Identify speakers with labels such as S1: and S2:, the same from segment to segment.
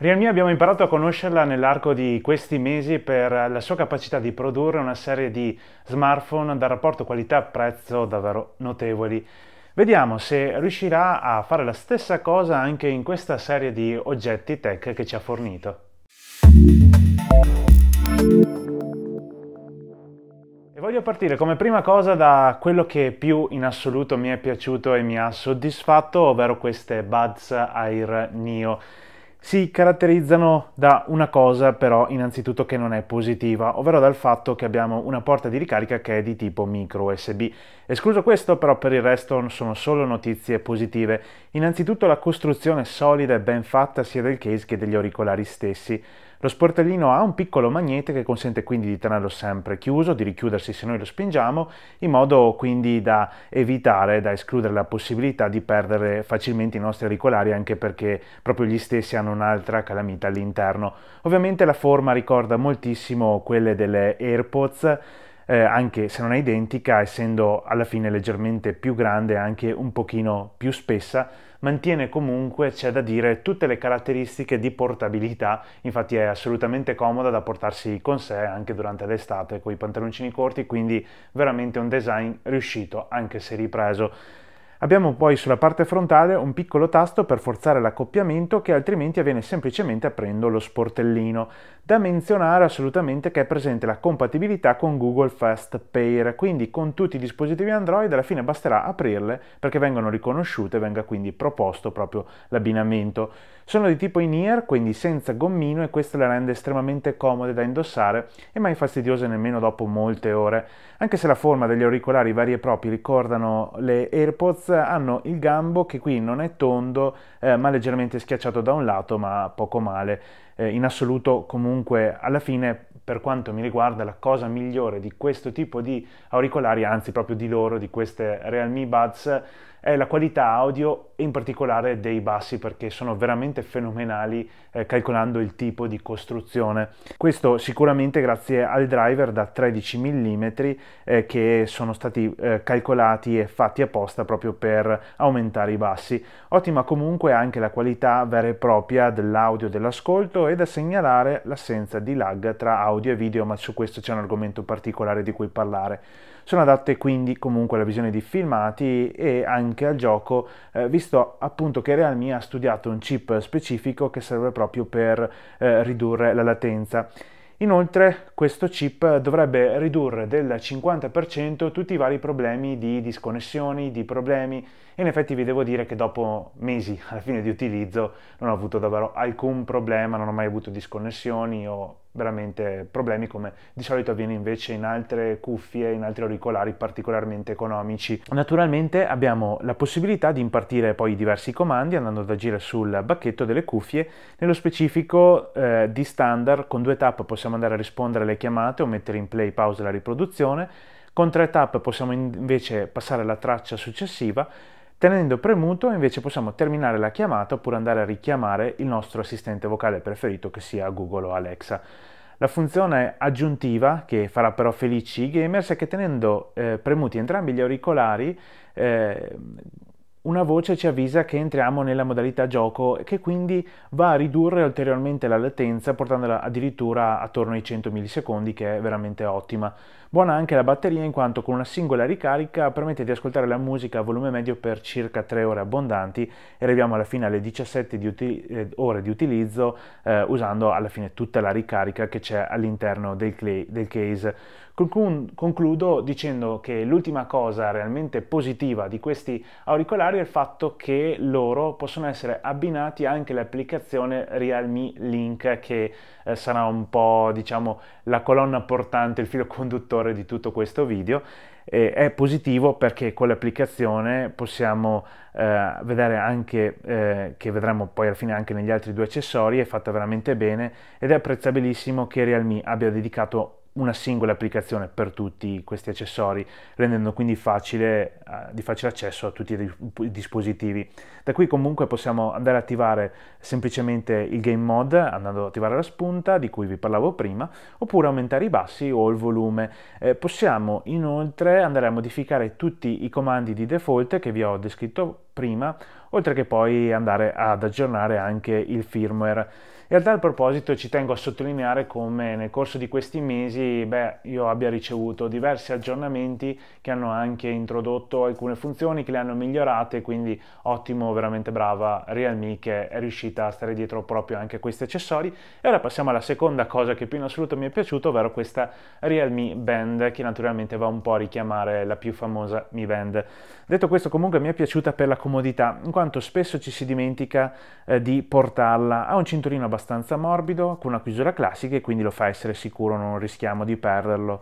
S1: Realme abbiamo imparato a conoscerla nell'arco di questi mesi per la sua capacità di produrre una serie di smartphone dal rapporto qualità-prezzo davvero notevoli. Vediamo se riuscirà a fare la stessa cosa anche in questa serie di oggetti tech che ci ha fornito. E voglio partire come prima cosa da quello che più in assoluto mi è piaciuto e mi ha soddisfatto, ovvero queste Buds Air Neo si caratterizzano da una cosa però innanzitutto che non è positiva, ovvero dal fatto che abbiamo una porta di ricarica che è di tipo micro USB. Escluso questo però per il resto sono solo notizie positive. Innanzitutto la costruzione solida e ben fatta sia del case che degli auricolari stessi. Lo sportellino ha un piccolo magnete che consente quindi di tenerlo sempre chiuso, di richiudersi se noi lo spingiamo, in modo quindi da evitare, da escludere la possibilità di perdere facilmente i nostri auricolari anche perché proprio gli stessi hanno un'altra calamita all'interno. Ovviamente la forma ricorda moltissimo quelle delle AirPods, eh, anche se non è identica, essendo alla fine leggermente più grande e anche un pochino più spessa, mantiene comunque, c'è da dire, tutte le caratteristiche di portabilità, infatti è assolutamente comoda da portarsi con sé anche durante l'estate con i pantaloncini corti, quindi veramente un design riuscito anche se ripreso Abbiamo poi sulla parte frontale un piccolo tasto per forzare l'accoppiamento che altrimenti avviene semplicemente aprendo lo sportellino. Da menzionare assolutamente che è presente la compatibilità con Google Fast Pair, quindi con tutti i dispositivi Android alla fine basterà aprirle perché vengono riconosciute e venga quindi proposto proprio l'abbinamento. Sono di tipo in-ear, quindi senza gommino e questo le rende estremamente comode da indossare e mai fastidiose nemmeno dopo molte ore. Anche se la forma degli auricolari vari e propri ricordano le AirPods, hanno il gambo che qui non è tondo eh, ma leggermente schiacciato da un lato, ma poco male. Eh, in assoluto comunque alla fine per quanto mi riguarda la cosa migliore di questo tipo di auricolari, anzi proprio di loro, di queste Realme Buds, è la qualità audio e in particolare dei bassi perché sono veramente fenomenali eh, calcolando il tipo di costruzione. Questo sicuramente grazie al driver da 13 mm eh, che sono stati eh, calcolati e fatti apposta proprio per aumentare i bassi. Ottima comunque anche la qualità vera e propria dell'audio dell'ascolto e da segnalare l'assenza di lag tra audio e video ma su questo c'è un argomento particolare di cui parlare. Sono adatte quindi comunque alla visione di filmati e anche al gioco, eh, visto appunto che Realme ha studiato un chip specifico che serve proprio per eh, ridurre la latenza. Inoltre questo chip dovrebbe ridurre del 50% tutti i vari problemi di disconnessioni, di problemi e in effetti vi devo dire che dopo mesi alla fine di utilizzo non ho avuto davvero alcun problema, non ho mai avuto disconnessioni o veramente problemi come di solito avviene invece in altre cuffie, in altri auricolari particolarmente economici. Naturalmente abbiamo la possibilità di impartire poi diversi comandi andando ad agire sul bacchetto delle cuffie, nello specifico eh, di standard con due tap possiamo andare a rispondere alle chiamate o mettere in play pausa la riproduzione, con tre tap possiamo invece passare alla traccia successiva Tenendo premuto invece possiamo terminare la chiamata oppure andare a richiamare il nostro assistente vocale preferito che sia Google o Alexa. La funzione aggiuntiva che farà però felici i gamers è che tenendo eh, premuti entrambi gli auricolari eh, una voce ci avvisa che entriamo nella modalità gioco e che quindi va a ridurre ulteriormente la latenza portandola addirittura attorno ai 100 millisecondi che è veramente ottima. Buona anche la batteria in quanto con una singola ricarica permette di ascoltare la musica a volume medio per circa 3 ore abbondanti e arriviamo alla fine alle 17 di uti- eh, ore di utilizzo eh, usando alla fine tutta la ricarica che c'è all'interno del, cl- del case. Concludo dicendo che l'ultima cosa realmente positiva di questi auricolari è il fatto che loro possono essere abbinati anche all'applicazione Realme Link che eh, sarà un po' diciamo la colonna portante, il filo conduttore di tutto questo video. E è positivo perché con l'applicazione possiamo eh, vedere anche eh, che vedremo poi alla fine anche negli altri due accessori è fatta veramente bene ed è apprezzabilissimo che Realme abbia dedicato una singola applicazione per tutti questi accessori, rendendo quindi facile, uh, di facile accesso a tutti i dispositivi. Da qui comunque possiamo andare a attivare semplicemente il game mode andando ad attivare la spunta di cui vi parlavo prima, oppure aumentare i bassi o il volume. Eh, possiamo inoltre andare a modificare tutti i comandi di default che vi ho descritto prima, oltre che poi andare ad aggiornare anche il firmware. E a tal proposito ci tengo a sottolineare come nel corso di questi mesi beh, io abbia ricevuto diversi aggiornamenti che hanno anche introdotto alcune funzioni, che le hanno migliorate, quindi ottimo, veramente brava Realme che è riuscita a stare dietro proprio anche a questi accessori. E ora passiamo alla seconda cosa che più in assoluto mi è piaciuta, ovvero questa Realme Band che naturalmente va un po' a richiamare la più famosa Mi Band. Detto questo comunque mi è piaciuta per la comodità, in quanto spesso ci si dimentica eh, di portarla a un cinturino abbastanza abbastanza morbido, con una chiusura classica e quindi lo fa essere sicuro, non rischiamo di perderlo.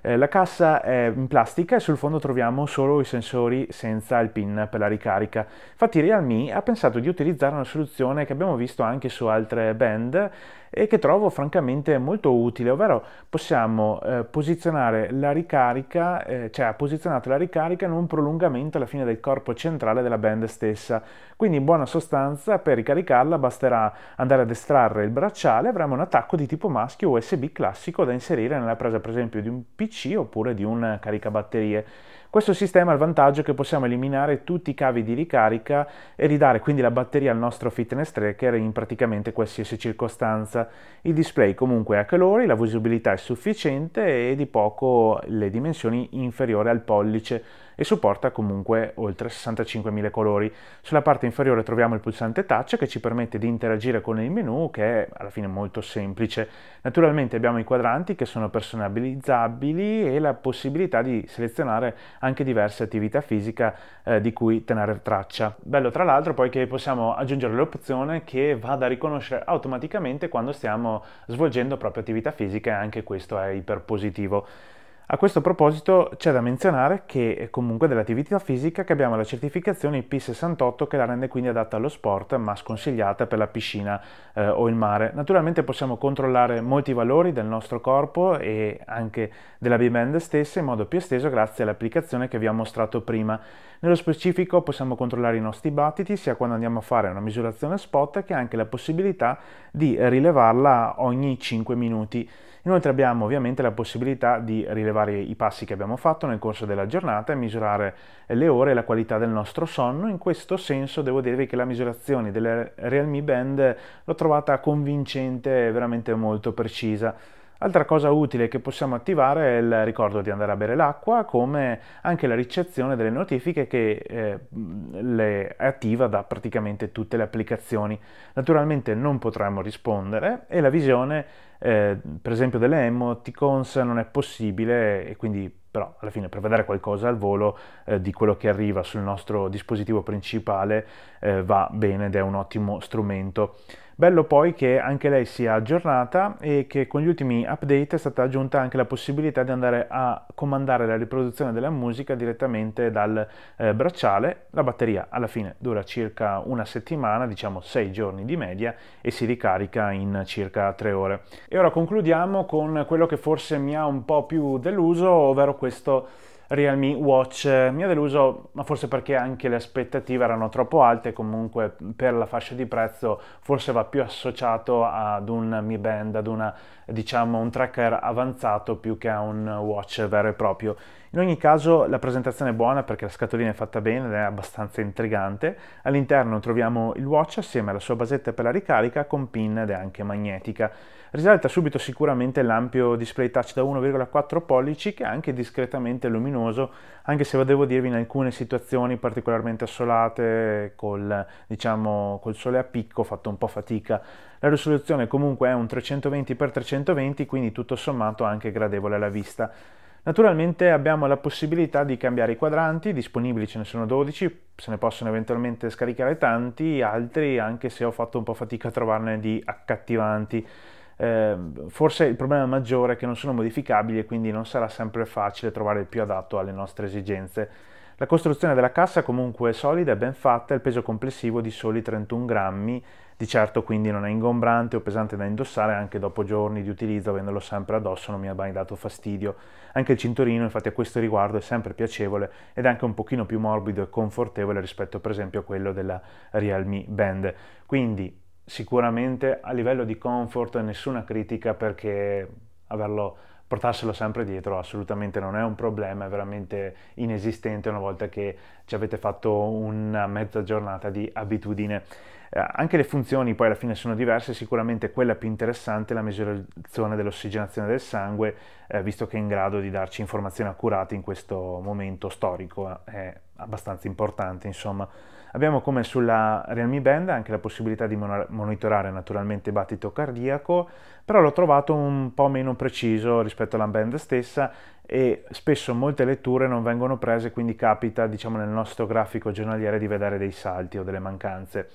S1: Eh, la cassa è in plastica e sul fondo troviamo solo i sensori senza il pin per la ricarica. Infatti Realme ha pensato di utilizzare una soluzione che abbiamo visto anche su altre band e che trovo francamente molto utile, ovvero possiamo eh, posizionare la ricarica, eh, cioè ha posizionato la ricarica in un prolungamento alla fine del corpo centrale della band stessa. Quindi in buona sostanza per ricaricarla basterà andare ad estrarre il bracciale e avremo un attacco di tipo maschio USB classico da inserire nella presa per esempio di un PC oppure di un caricabatterie. Questo sistema ha il vantaggio che possiamo eliminare tutti i cavi di ricarica e ridare quindi la batteria al nostro fitness tracker in praticamente qualsiasi circostanza. Il display comunque è a calori, la visibilità è sufficiente e di poco le dimensioni inferiore al pollice e supporta comunque oltre 65.000 colori. Sulla parte inferiore troviamo il pulsante touch che ci permette di interagire con il menu che è alla fine molto semplice. Naturalmente abbiamo i quadranti che sono personalizzabili e la possibilità di selezionare anche diverse attività fisica eh, di cui tenere traccia. Bello tra l'altro poi che possiamo aggiungere l'opzione che vada a riconoscere automaticamente quando stiamo svolgendo proprio attività fisica e anche questo è iper positivo. A questo proposito c'è da menzionare che eh, comunque dell'attività fisica che abbiamo la certificazione IP68 che la rende quindi adatta allo sport ma sconsigliata per la piscina eh, o il mare. Naturalmente possiamo controllare molti valori del nostro corpo e anche della B-band stessa in modo più esteso grazie all'applicazione che vi ho mostrato prima. Nello specifico possiamo controllare i nostri battiti sia quando andiamo a fare una misurazione spot che anche la possibilità di rilevarla ogni 5 minuti. Inoltre abbiamo ovviamente la possibilità di rilevare i passi che abbiamo fatto nel corso della giornata e misurare le ore e la qualità del nostro sonno. In questo senso devo dirvi che la misurazione delle Realme Band l'ho trovata convincente e veramente molto precisa. Altra cosa utile che possiamo attivare è il ricordo di andare a bere l'acqua, come anche la ricezione delle notifiche che eh, le attiva da praticamente tutte le applicazioni. Naturalmente non potremmo rispondere e la visione, eh, per esempio, delle emoticons non è possibile e quindi però alla fine per vedere qualcosa al volo eh, di quello che arriva sul nostro dispositivo principale eh, va bene ed è un ottimo strumento. Bello poi che anche lei sia aggiornata e che con gli ultimi update è stata aggiunta anche la possibilità di andare a comandare la riproduzione della musica direttamente dal eh, bracciale. La batteria alla fine dura circa una settimana, diciamo sei giorni di media e si ricarica in circa tre ore. E ora concludiamo con quello che forse mi ha un po' più deluso, ovvero questo Realme Watch mi ha deluso, ma forse perché anche le aspettative erano troppo alte, comunque per la fascia di prezzo forse va più associato ad un Mi Band, ad una, diciamo, un tracker avanzato più che a un watch vero e proprio. In ogni caso la presentazione è buona perché la scatolina è fatta bene ed è abbastanza intrigante. All'interno troviamo il watch assieme alla sua basetta per la ricarica con pin ed è anche magnetica. Risalta subito sicuramente l'ampio display touch da 1,4 pollici che è anche discretamente luminoso luminoso, anche se devo dirvi in alcune situazioni particolarmente assolate, col, diciamo, col sole a picco ho fatto un po' fatica. La risoluzione comunque è un 320x320, quindi tutto sommato anche gradevole alla vista. Naturalmente abbiamo la possibilità di cambiare i quadranti, disponibili ce ne sono 12, se ne possono eventualmente scaricare tanti, altri anche se ho fatto un po' fatica a trovarne di accattivanti eh, forse il problema maggiore è che non sono modificabili e quindi non sarà sempre facile trovare il più adatto alle nostre esigenze. La costruzione della cassa comunque è solida e ben fatta, il peso complessivo è di soli 31 grammi, di certo quindi non è ingombrante o pesante da indossare anche dopo giorni di utilizzo, avendolo sempre addosso non mi ha mai dato fastidio. Anche il cinturino infatti a questo riguardo è sempre piacevole ed è anche un pochino più morbido e confortevole rispetto per esempio a quello della Realme Band. Quindi sicuramente a livello di comfort nessuna critica perché averlo, portarselo sempre dietro assolutamente non è un problema, è veramente inesistente una volta che ci avete fatto una mezza giornata di abitudine. Eh, anche le funzioni poi alla fine sono diverse, sicuramente quella più interessante è la misurazione dell'ossigenazione del sangue, eh, visto che è in grado di darci informazioni accurate in questo momento storico, eh, è abbastanza importante insomma. Abbiamo come sulla Realme Band anche la possibilità di monitorare naturalmente battito cardiaco, però l'ho trovato un po' meno preciso rispetto alla Band stessa e spesso molte letture non vengono prese, quindi capita diciamo nel nostro grafico giornaliere di vedere dei salti o delle mancanze.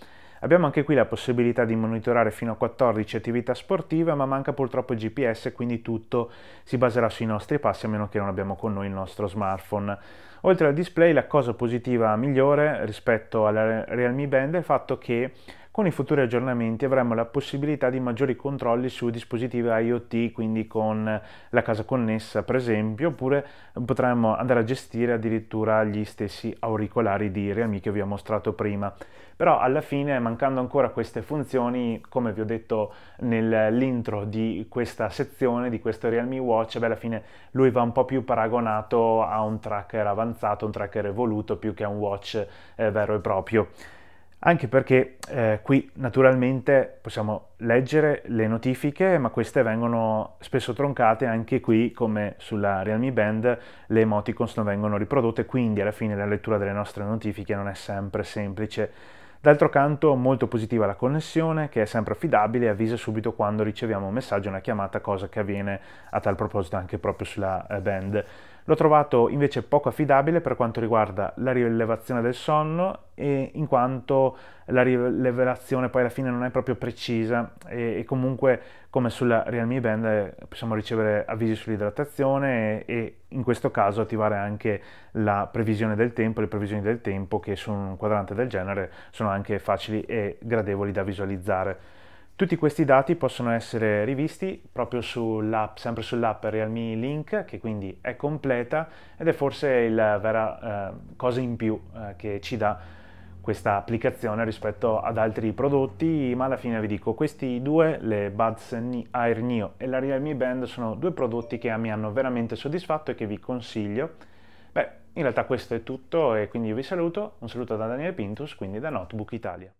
S1: Abbiamo anche qui la possibilità di monitorare fino a 14 attività sportive, ma manca purtroppo il GPS, quindi tutto si baserà sui nostri passi, a meno che non abbiamo con noi il nostro smartphone. Oltre al display, la cosa positiva migliore rispetto alla Realme Band è il fatto che con i futuri aggiornamenti avremo la possibilità di maggiori controlli su dispositivi IoT, quindi con la casa connessa per esempio, oppure potremmo andare a gestire addirittura gli stessi auricolari di Realme che vi ho mostrato prima. Però alla fine, mancando ancora queste funzioni, come vi ho detto nell'intro di questa sezione, di questo Realme Watch, beh, alla fine lui va un po' più paragonato a un tracker avanzato, un tracker evoluto, più che a un watch eh, vero e proprio anche perché eh, qui naturalmente possiamo leggere le notifiche, ma queste vengono spesso troncate anche qui, come sulla Realme Band, le emoticons non vengono riprodotte, quindi alla fine la lettura delle nostre notifiche non è sempre semplice. D'altro canto, molto positiva la connessione, che è sempre affidabile e avvisa subito quando riceviamo un messaggio, una chiamata, cosa che avviene a tal proposito anche proprio sulla eh, Band. L'ho trovato invece poco affidabile per quanto riguarda la rilevazione del sonno e in quanto la rilevazione poi alla fine non è proprio precisa e, e comunque come sulla Realme Band possiamo ricevere avvisi sull'idratazione e, e, in questo caso attivare anche la previsione del tempo, le previsioni del tempo che su un quadrante del genere sono anche facili e gradevoli da visualizzare. Tutti questi dati possono essere rivisti proprio sull'app, sempre sull'app Realme Link, che quindi è completa ed è forse la vera eh, cosa in più eh, che ci dà questa applicazione rispetto ad altri prodotti, ma alla fine vi dico, questi due, le Buds Air Neo e la Realme Band, sono due prodotti che mi hanno veramente soddisfatto e che vi consiglio. Beh, in realtà questo è tutto e quindi io vi saluto, un saluto da Daniele Pintus, quindi da Notebook Italia.